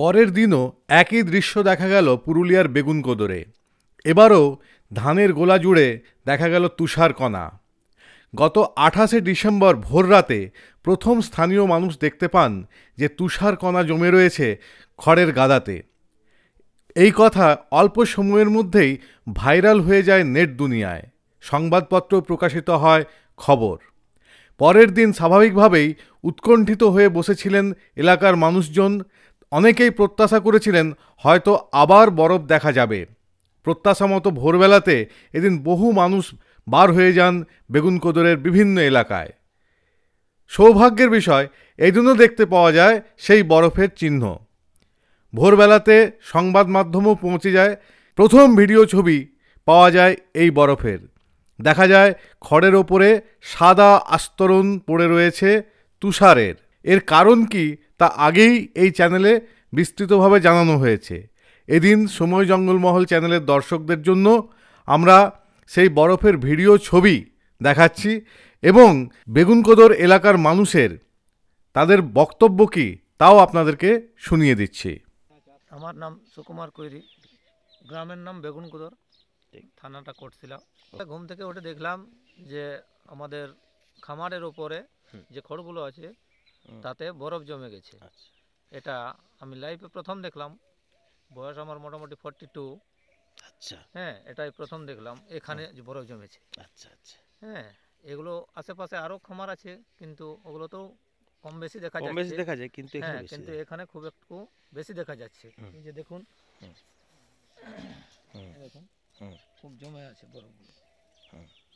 পরের দিনও একই দৃশ্য দেখা গেল পুরুলিয়ার বেগুন বেগুনকোদরে এবারও ধানের গোলা জুড়ে দেখা গেল তুষারকণা গত আঠাশে ডিসেম্বর ভোররাতে প্রথম স্থানীয় মানুষ দেখতে পান যে তুষারকণা জমে রয়েছে খড়ের গাদাতে এই কথা অল্প সময়ের মধ্যেই ভাইরাল হয়ে যায় নেট দুনিয়ায় সংবাদপত্র প্রকাশিত হয় খবর পরের দিন স্বাভাবিকভাবেই উৎকণ্ঠিত হয়ে বসেছিলেন এলাকার মানুষজন অনেকেই প্রত্যাশা করেছিলেন হয়তো আবার বরফ দেখা যাবে প্রত্যাশা মতো ভোরবেলাতে এদিন বহু মানুষ বার হয়ে যান বেগুনকোদরের বিভিন্ন এলাকায় সৌভাগ্যের বিষয় এজন্য দেখতে পাওয়া যায় সেই বরফের চিহ্ন ভোরবেলাতে সংবাদ মাধ্যমও পৌঁছে যায় প্রথম ভিডিও ছবি পাওয়া যায় এই বরফের দেখা যায় খড়ের ওপরে সাদা আস্তরণ পড়ে রয়েছে তুষারের এর কারণ কি তা আগেই এই চ্যানেলে বিস্তৃতভাবে জানানো হয়েছে এদিন সময় জঙ্গলমহল চ্যানেলের দর্শকদের জন্য আমরা সেই বরফের ভিডিও ছবি দেখাচ্ছি এবং বেগুনকোদর এলাকার মানুষের তাদের বক্তব্য কি তাও আপনাদেরকে শুনিয়ে দিচ্ছি আমার নাম সুকুমার কৈরি গ্রামের নাম বেগুনকোদর থানাটা করছিলাম ঘুম থেকে উঠে দেখলাম যে আমাদের খামারের ওপরে যে খড়গুলো আছে তাতে বরফ জমে গেছে আচ্ছা। এটা আমি লাইফে প্রথম দেখলাম বয়স আমার মোটামুটি ফর্টি টু আচ্ছা হ্যাঁ এটাই প্রথম দেখলাম এখানে বরফ জমেছে আচ্ছা আচ্ছা হ্যাঁ এগুলো আশেপাশে আরও খামার আছে কিন্তু ওগুলো তো কম বেশি দেখা যায় বেশি দেখা যায় কিন্তু হ্যাঁ কিন্তু এখানে খুব একটু বেশি দেখা যাচ্ছে এই যে দেখুন দেখুন খুব জমে আছে বরফগুলো